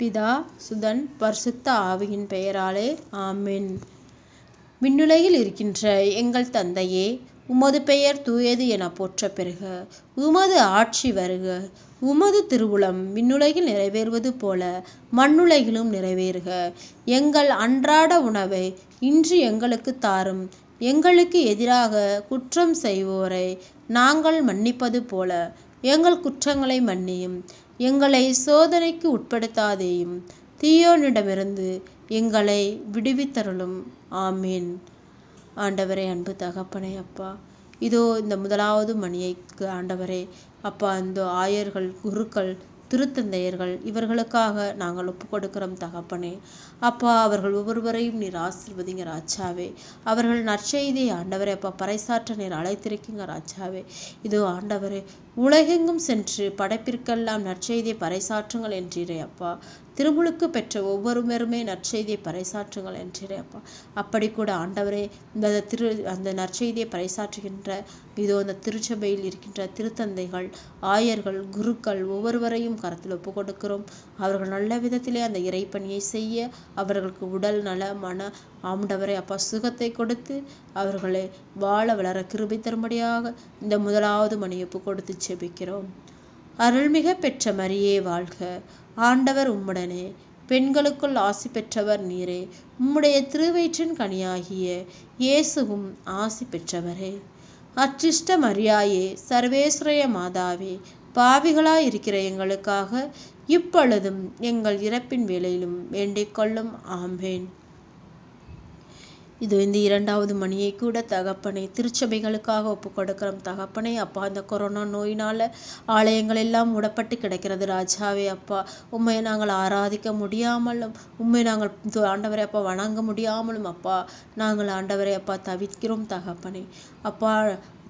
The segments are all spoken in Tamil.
பிதா சுதன் பரிசுத்த ஆவியின் பெயராலே ஆமின் விண்ணுலையில் இருக்கின்ற எங்கள் தந்தையே உமது பெயர் தூயது என போற்ற பெறுக உமது ஆட்சி வருக உமது திருவுளம் விண்ணுலகில் நிறைவேறுவது போல மண்ணுலகிலும் நிறைவேறுக எங்கள் அன்றாட உணவை இன்று எங்களுக்கு தாரும் எங்களுக்கு எதிராக குற்றம் செய்வோரை நாங்கள் மன்னிப்பது போல எங்கள் குற்றங்களை மன்னியும் எங்களை சோதனைக்கு உட்படுத்தாதேயும் தீயோனிடமிருந்து எங்களை விடுவித்தருளும் ஆமீன் ஆண்டவரே அன்பு தகப்பனே அப்பா இதோ இந்த முதலாவது மணியைக்கு ஆண்டவரே அப்பா இந்த ஆயர்கள் குருக்கள் திருத்தந்தையர்கள் இவர்களுக்காக நாங்கள் ஒப்பு கொடுக்கிறோம் தகப்பனே அப்பா அவர்கள் ஒவ்வொருவரையும் நீர் ஆசிர்வதிங்க ராஜாவே அவர்கள் நற்செய்தியை ஆண்டவரே அப்பா பறைசாற்ற நீர் அழைத்திருக்கீங்க ராஜாவே இதோ ஆண்டவரே உலகெங்கும் சென்று படைப்பிற்கெல்லாம் நற்செய்தியை பறைசாற்றுங்கள் என்றீரே அப்பா திருமுழுக்கு பெற்ற ஒவ்வொருவருமே நற்செய்தியை பறைசாற்றுங்கள் என்றேன் அப்பா அப்படி கூட ஆண்டவரே இந்த திரு அந்த நற்செய்தியை பறைசாற்றுகின்ற இதோ அந்த திருச்சபையில் இருக்கின்ற திருத்தந்தைகள் ஆயர்கள் குருக்கள் ஒவ்வொருவரையும் கருத்தில் ஒப்பு கொடுக்கிறோம் அவர்கள் நல்ல விதத்திலே அந்த இறைப்பணியை செய்ய அவர்களுக்கு உடல் நல மன ஆண்டவரை அப்பா சுகத்தை கொடுத்து அவர்களை வாழ வளர கிருபை தரும்படியாக இந்த முதலாவது மணி ஒப்பு கொடுத்து செபிக்கிறோம் அருள்மிக பெற்ற மரியே வாழ்க ஆண்டவர் உம்முடனே பெண்களுக்குள் ஆசி பெற்றவர் நீரே உம்முடைய திருவயிற்றின் கனியாகிய இயேசுவும் ஆசி பெற்றவரே அச்சிஷ்ட மரியாயே சர்வேஸ்வரைய மாதாவே பாவிகளாய் இருக்கிற எங்களுக்காக இப்பொழுதும் எங்கள் இறப்பின் வேலையிலும் வேண்டிக் கொள்ளும் ஆம்பேன் இது இந்த இரண்டாவது மணியை கூட தகப்பனை திருச்சபைகளுக்காக ஒப்பு கொடுக்கிறோம் தகப்பனை அப்பா அந்த கொரோனா நோயினால் ஆலயங்கள் எல்லாம் முடப்பட்டு கிடைக்கிறது ராஜாவே அப்பா உண்மையை நாங்கள் ஆராதிக்க முடியாமலும் உண்மை நாங்கள் ஆண்டவரை அப்பா வணங்க முடியாமலும் அப்பா நாங்கள் ஆண்டவரை அப்பா தவிக்கிறோம் தகப்பனை அப்பா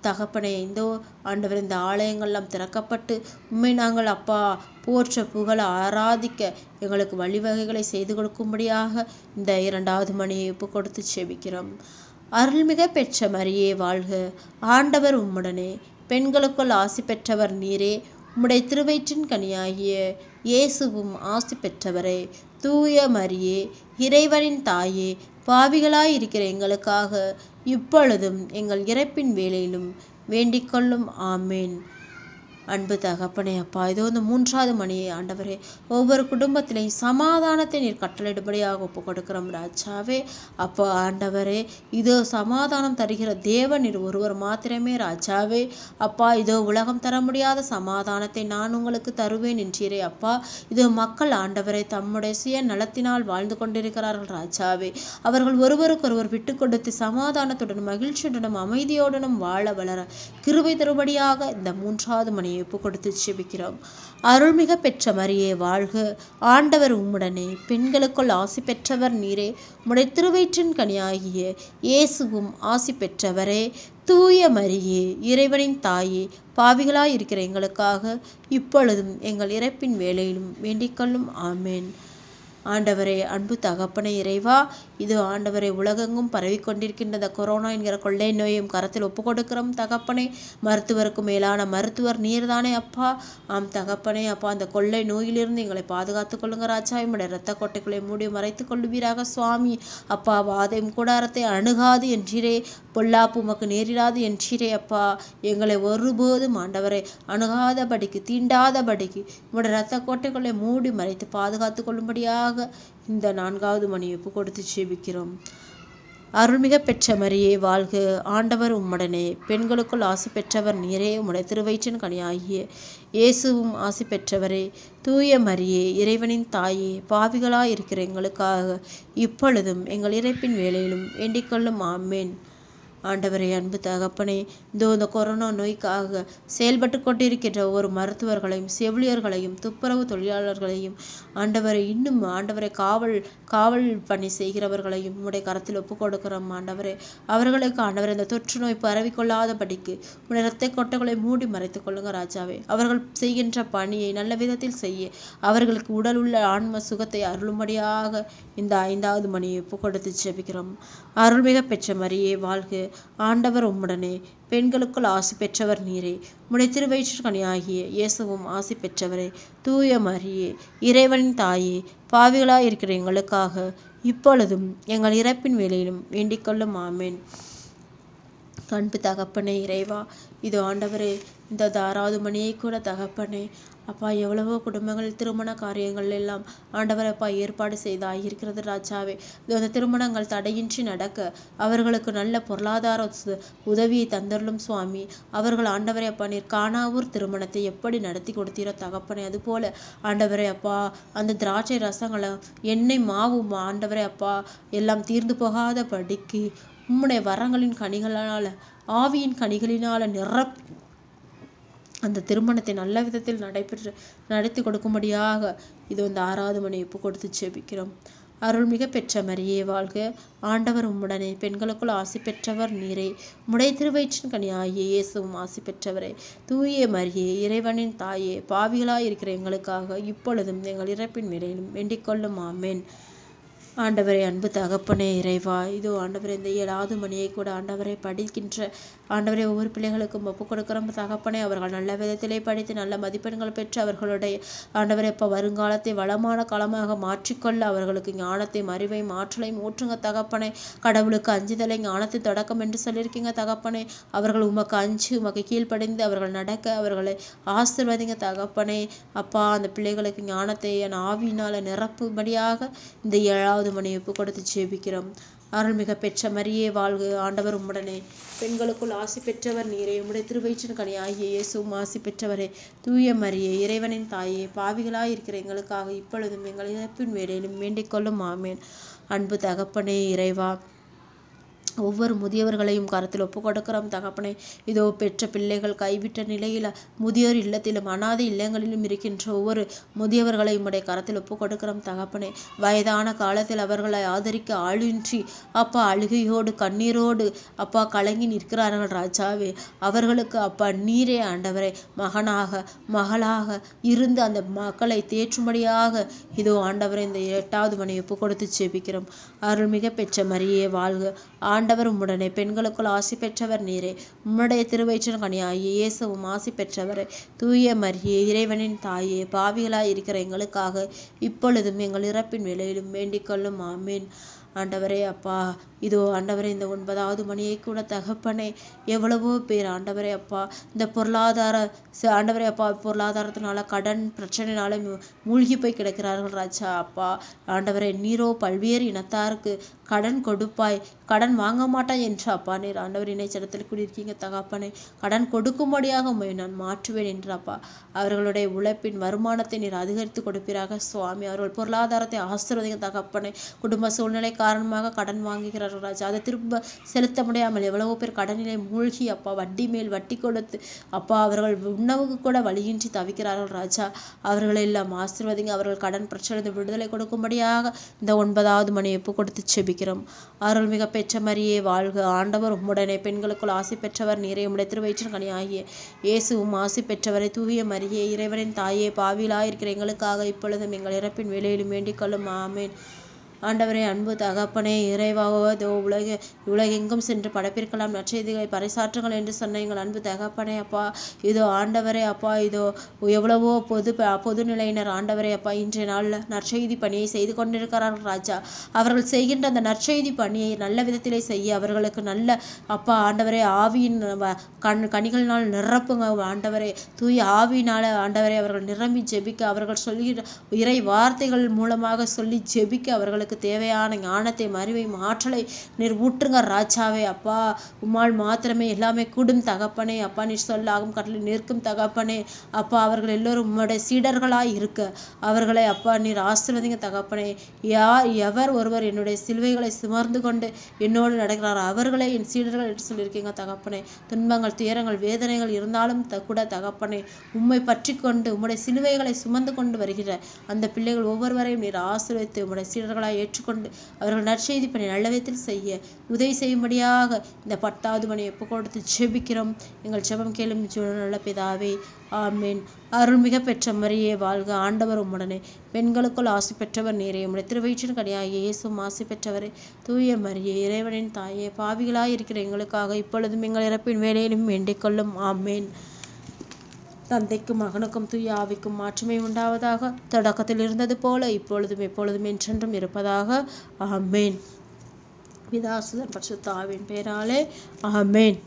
தகப்பனே இந்தோ ஆண்டவர் இந்த ஆலயங்கள்லாம் திறக்கப்பட்டு உண்மை நாங்கள் அப்பா போற்ற புகழ ஆராதிக்க எங்களுக்கு வழிவகைகளை செய்து கொடுக்கும்படியாக இந்த இரண்டாவது மணியை ஒப்பு கொடுத்து செபிக்கிறோம் அருள்மிக பெற்ற மரியே வாழ்க ஆண்டவர் உம்முடனே பெண்களுக்குள் ஆசி பெற்றவர் நீரே உம்முடைய திருவயிற்றின் கனியாகிய இயேசுவும் ஆசி பெற்றவரே தூய மரியே இறைவனின் தாயே பாவிகளாய் இருக்கிற எங்களுக்காக இப்பொழுதும் எங்கள் இறப்பின் வேளையிலும் வேண்டிக் கொள்ளும் ஆமேன் அன்பு தகப்பனே அப்பா இதோ இந்த மூன்றாவது மணியை ஆண்டவரே ஒவ்வொரு குடும்பத்திலையும் சமாதானத்தை நீர் கட்டளையிடும்படியாக ஒப்பு கொடுக்கிறோம் ராஜாவே அப்போ ஆண்டவரே இதோ சமாதானம் தருகிற தேவன் நீர் ஒருவர் மாத்திரமே ராஜாவே அப்பா இதோ உலகம் தர முடியாத சமாதானத்தை நான் உங்களுக்கு தருவேன் என்றீரே அப்பா இதோ மக்கள் ஆண்டவரை தம்முடைய சுய நலத்தினால் வாழ்ந்து கொண்டிருக்கிறார்கள் ராஜாவே அவர்கள் ஒருவருக்கொருவர் விட்டு கொடுத்து சமாதானத்துடனும் மகிழ்ச்சியுடனும் அமைதியுடனும் வாழ வளர கிருபை தருபடியாக இந்த மூன்றாவது மணி ஒப்பு கொடுத்து ஜெபிக்கிறோம் அருள்மிக பெற்ற மரியே வாழ்க ஆண்டவர் உம்முடனே பெண்களுக்குள் ஆசி பெற்றவர் நீரே உடைய திருவயிற்றின் கனியாகிய இயேசுவும் ஆசி பெற்றவரே தூய மரியே இறைவனின் தாயே பாவிகளாயிருக்கிற எங்களுக்காக இப்பொழுதும் எங்கள் இறப்பின் வேலையிலும் வேண்டிக் கொள்ளும் ஆமேன் ஆண்டவரே அன்பு தகப்பனை இறைவா இது ஆண்டவரை உலகெங்கும் பரவி கொண்டிருக்கின்ற இந்த கொரோனா என்கிற கொள்ளை நோயும் கரத்தில் ஒப்பு கொடுக்கிறோம் தகப்பனை மருத்துவருக்கு மேலான மருத்துவர் நீர்தானே அப்பா ஆம் தகப்பனே அப்பா அந்த கொள்ளை நோயிலிருந்து எங்களை பாதுகாத்து கொள்ளுங்க ராஜா இம்முடைய இரத்த கோட்டைகளை மூடி மறைத்துக் கொள்வீராக சுவாமி அப்பா வாதையும் கூடாரத்தை அணுகாது என்றீரே பொல்லாப்பு உமக்கு நேரிடாது என்றீரே அப்பா எங்களை ஒருபோதும் ஆண்டவரை அணுகாதபடிக்கு தீண்டாதபடிக்கு உங்களுடைய இரத்த கோட்டைகளை மூடி மறைத்து பாதுகாத்துக் கொள்ளும்படியாக மூலமாக இந்த நான்காவது மணி ஒப்பு கொடுத்து ஜெபிக்கிறோம் அருள்மிக பெற்ற மரியே வாழ்க ஆண்டவர் உம்முடனே பெண்களுக்குள் ஆசை பெற்றவர் நீரே உம்முடைய திருவயிற்றின் கனியாகிய இயேசுவும் ஆசை பெற்றவரே தூய மரியே இறைவனின் தாயே பாவிகளாயிருக்கிற இருக்கிற எங்களுக்காக இப்பொழுதும் எங்கள் இறைப்பின் வேலையிலும் வேண்டிக்கொள்ளும் ஆமேன் ஆண்டவரை அன்பு தகப்பனே இதோ இந்த கொரோனா நோய்க்காக செயல்பட்டு கொண்டிருக்கின்ற ஒரு மருத்துவர்களையும் செவிலியர்களையும் துப்புரவு தொழிலாளர்களையும் ஆண்டவரை இன்னும் ஆண்டவரை காவல் காவல் பணி செய்கிறவர்களையும் உடைய கரத்தில் ஒப்பு கொடுக்கிறோம் ஆண்டவரே அவர்களுக்கு ஆண்டவர் இந்த தொற்று நோய் பரவிக்கொள்ளாதபடிக்கு உடைய இரத்த கொட்டைகளை மூடி மறைத்துக் கொள்ளுங்க ராஜாவே அவர்கள் செய்கின்ற பணியை நல்ல விதத்தில் செய்ய அவர்களுக்கு உடல் உள்ள ஆன்ம சுகத்தை அருளும்படியாக இந்த ஐந்தாவது மணியை ஒப்பு கொடுத்து ஜெபிக்கிறோம் அருள்மிக பெற்ற மரியே வாழ்க ஆண்டவர் உம்முடனே பெண்களுக்குள் ஆசி பெற்றவர் நீரே முடை திருவயிற்றுக்கனியாகிய இயேசுவும் ஆசி பெற்றவரே தூய மரியே இறைவனின் தாயே பாவிகளாக இருக்கிற எங்களுக்காக இப்பொழுதும் எங்கள் இறப்பின் வேலையிலும் வேண்டிக்கொள்ளும் ஆமேன் கண்பு தகப்பனே இறைவா இது ஆண்டவரே இந்த தாராது மணியை கூட தகப்பனே அப்பா எவ்வளவோ குடும்பங்கள் திருமண காரியங்கள் எல்லாம் ஆண்டவர் அப்பா ஏற்பாடு செய்தாய் இருக்கிறது ராஜாவே அந்த திருமணங்கள் தடையின்றி நடக்க அவர்களுக்கு நல்ல பொருளாதார உதவியை தந்தருளும் சுவாமி அவர்கள் ஆண்டவரை அப்பா நீர் காணாவூர் திருமணத்தை எப்படி நடத்தி கொடுத்தீரோ தகப்பனை அதுபோல ஆண்டவரே அப்பா அந்த திராட்சை ரசங்களை எண்ணெய் மாவும் ஆண்டவரை அப்பா எல்லாம் தீர்ந்து போகாத படிக்கு உம்முடைய வரங்களின் கனிகளால் ஆவியின் கனிகளினால் நிரப் அந்த திருமணத்தை நல்ல விதத்தில் நடைபெற்று நடத்தி கொடுக்கும்படியாக இது வந்து ஆறாவது மணி ஒப்பு கொடுத்து செபிக்கிறோம் அருள்மிக பெற்ற மரியே வாழ்க ஆண்டவர் உம்முடனே பெண்களுக்குள் ஆசி பெற்றவர் நீரே முடை திருவயிற்றின் கனியாயே இயேசுவும் ஆசி பெற்றவரே தூய மரியே இறைவனின் தாயே பாவிகளாயிருக்கிற இருக்கிற எங்களுக்காக இப்பொழுதும் எங்கள் இறப்பின் நிலையிலும் வேண்டிக் கொள்ளும் ஆமேன் ஆண்டவரை அன்பு தகப்பனே இறைவா இதோ ஆண்டவர் இந்த ஏழாவது மணியை கூட ஆண்டவரை படிக்கின்ற ஆண்டவரை ஒவ்வொரு பிள்ளைகளுக்கும் ஒப்பு கொடுக்குற தகப்பனே அவர்கள் நல்ல விதத்திலே படித்து நல்ல மதிப்பெண்கள் பெற்று அவர்களுடைய ஆண்டவரை இப்போ வருங்காலத்தை வளமான காலமாக மாற்றிக்கொள்ள அவர்களுக்கு ஞானத்தை அறிவையும் ஆற்றலையும் ஊற்றுங்க தகப்பனே கடவுளுக்கு அஞ்சுதலை ஞானத்தை தொடக்கம் என்று சொல்லியிருக்கீங்க தகப்பனே அவர்கள் உமக்கு அஞ்சு உமக்கு கீழ்ப்படைந்து அவர்கள் நடக்க அவர்களை ஆசிர்வதிங்க தகப்பனே அப்பா அந்த பிள்ளைகளுக்கு ஞானத்தை என் ஆவியினால் நிரப்பும்படியாக இந்த ஏழாவது மணி ஒப்பு கொடுத்து ஜெபிக்கிறோம் அருள்மிக பெற்ற மரியே வாழ்க ஆண்டவர் உம்முடனே பெண்களுக்குள் ஆசி பெற்றவர் நீரே உம்முடைய திருவயிற்றின் கனி ஆகிய இயேசுவும் ஆசி பெற்றவரே தூய மரியே இறைவனின் தாயே பாவிகளாயிருக்கிற இருக்கிற எங்களுக்காக இப்பொழுதும் எங்கள் இழப்பின் வேலையிலும் வேண்டிக் கொள்ளும் ஆமேன் அன்பு தகப்பனே இறைவா ஒவ்வொரு முதியவர்களையும் கருத்தில் ஒப்பு கொடுக்கிறோம் தகப்பனை இதோ பெற்ற பிள்ளைகள் கைவிட்ட நிலையில் முதியோர் இல்லத்திலும் அனாதை இல்லங்களிலும் இருக்கின்ற ஒவ்வொரு முதியவர்களையும் உடைய கரத்தில் ஒப்பு கொடுக்கிறோம் தகப்பனே வயதான காலத்தில் அவர்களை ஆதரிக்க ஆளின்றி அப்பா அழுகையோடு கண்ணீரோடு அப்பா கலங்கி நிற்கிறார்கள் ராஜாவே அவர்களுக்கு அப்பா நீரே ஆண்டவரை மகனாக மகளாக இருந்து அந்த மக்களை தேற்றும்படியாக இதோ ஆண்டவரை இந்த எட்டாவது மனை ஒப்பு கொடுத்து ஜெபிக்கிறோம் அருள்மிக பெற்ற மரியே வாழ்க ஆண் ஆண்டவர் உம்முடனே பெண்களுக்குள் ஆசி பெற்றவர் நீரே உம்முடைய திருவயிற்றின் கனியாயே இயேசுவும் ஆசி பெற்றவர் தூய மரியே இறைவனின் தாயே பாவிகளாய் இருக்கிற எங்களுக்காக இப்பொழுதும் எங்கள் இறப்பின் வேலையிலும் வேண்டிக் கொள்ளும் ஆமேன் ஆண்டவரே அப்பா இதோ ஆண்டவரே இந்த ஒன்பதாவது மணியை கூட தகப்பனே எவ்வளவோ பேர் ஆண்டவரே அப்பா இந்த பொருளாதார ஆண்டவரே அப்பா பொருளாதாரத்தினால கடன் பிரச்சனைனால மூழ்கி போய் கிடக்கிறார்கள் ராஜா அப்பா ஆண்டவரே நீரோ பல்வேறு இனத்தாருக்கு கடன் கொடுப்பாய் கடன் வாங்க மாட்டாய் என்று அப்பா நீர் ஆண்டவர் இணைச்சடத்தில் கூடியிருக்கீங்க தகாப்பனை கடன் கொடுக்கும்படியாக உண்மை நான் மாற்றுவேன் என்றாப்பா அவர்களுடைய உழைப்பின் வருமானத்தை நீர் அதிகரித்து கொடுப்பீராக சுவாமி அவர்கள் பொருளாதாரத்தை ஆசிர்வதிங்க தகப்பனை குடும்ப சூழ்நிலை காரணமாக கடன் வாங்குகிறார்கள் ராஜா அதை திரும்ப செலுத்த முடியாமல் எவ்வளவோ பேர் கடனிலே மூழ்கி அப்பா வட்டி மேல் வட்டி கொடுத்து அப்பா அவர்கள் உணவுக்கு கூட வழியின்றி தவிக்கிறார்கள் ராஜா அவர்களை எல்லாம் ஆசிர்வதிங்க அவர்கள் கடன் பிரச்சனை விடுதலை கொடுக்கும்படியாக இந்த ஒன்பதாவது மணி எப்போ கொடுத்து செபி அருள் அருள்மிக பெற்ற மரியே வாழ்க ஆண்டவர் உம்முடனே பெண்களுக்குள் ஆசை பெற்றவர் நீரை உம்முடைய திருவயிற்றுக்கணி ஆகிய இயேசுவும் ஆசை பெற்றவரை தூவிய மரியே இறைவனின் தாயே பாவிலாயிருக்கிற எங்களுக்காக இப்பொழுதும் எங்கள் இறப்பின் வேலையிலும் வேண்டிக் கொள்ளும் ஆமேன் ஆண்டவரே அன்பு தகப்பனே இறைவாவோ இதோ உலக உலகெங்கும் சென்று படைப்பிருக்கலாம் நற்செய்திகளை பறைசாற்றுங்கள் என்று சொன்ன எங்கள் அன்பு தகப்பனே அப்பா இதோ ஆண்டவரே அப்பா இதோ எவ்வளவோ பொது பொதுநிலையினர் ஆண்டவரே அப்பா இன்றைய நாளில் நற்செய்தி பணியை செய்து கொண்டிருக்கிறார்கள் ராஜா அவர்கள் செய்கின்ற அந்த நற்செய்தி பணியை நல்ல விதத்திலே செய்ய அவர்களுக்கு நல்ல அப்பா ஆண்டவரே ஆவியின் கண் கனிகளினால் நிரப்புங்க ஆண்டவரே தூய் ஆவியினால் ஆண்டவரே அவர்கள் நிரம்பி ஜெபிக்க அவர்கள் சொல்லுகிற இறை வார்த்தைகள் மூலமாக சொல்லி ஜெபிக்க அவர்களுக்கு எங்களுக்கு தேவையான ஞானத்தை மறிவையும் ஆற்றலை நீர் ஊற்றுங்க ராஜாவே அப்பா உம்மால் மாத்திரமே எல்லாமே கூடும் தகப்பனே அப்பா நீர் சொல்லாகும் கடலில் நிற்கும் தகப்பனே அப்பா அவர்கள் எல்லோரும் உம்முடைய சீடர்களாக இருக்க அவர்களை அப்பா நீர் ஆசிர்வதிங்க தகப்பனே யார் எவர் ஒருவர் என்னுடைய சிலுவைகளை சுமர்ந்து கொண்டு என்னோடு நடக்கிறார் அவர்களே என் சீடர்கள் என்று சொல்லியிருக்கீங்க தகப்பனே துன்பங்கள் துயரங்கள் வேதனைகள் இருந்தாலும் த கூட தகப்பனே உம்மை பற்றி கொண்டு உம்முடைய சிலுவைகளை சுமந்து கொண்டு வருகிற அந்த பிள்ளைகள் ஒவ்வொருவரையும் நீர் ஆசிர்வித்து உம்முடைய சீடர்களாய் ஏற்றுக்கொண்டு அவர்கள் நற்செய்தி பணி நல்ல விதத்தில் செய்ய உதவி செய்யும்படியாக இந்த பத்தாவது மணி எப்போ கொடுத்து செபிக்கிறோம் எங்கள் ஜெபம் கேளும் நல்ல பிதாவே ஆமீன் மிக பெற்ற மரியே வாழ்க ஆண்டவர் உம்முடனே பெண்களுக்குள் ஆசை பெற்றவர் நேரே உடனே திருவயிற்றின் கடையாக இயேசும் ஆசை பெற்றவரே தூய மரியே இறைவனின் தாயே பாவிகளாயிருக்கிற இருக்கிற எங்களுக்காக இப்பொழுதும் எங்கள் இறப்பின் வேலையிலும் வேண்டிக் கொள்ளும் ஆமேன் தந்தைக்கும் மகனுக்கும் தூய ஆவிக்கும் மாற்றமே உண்டாவதாக தொடக்கத்தில் இருந்தது போல இப்பொழுதும் எப்பொழுதும் என்றென்றும் இருப்பதாக ஆமேன் பரிசுத்த ஆவின் பெயராலே ஆமேன்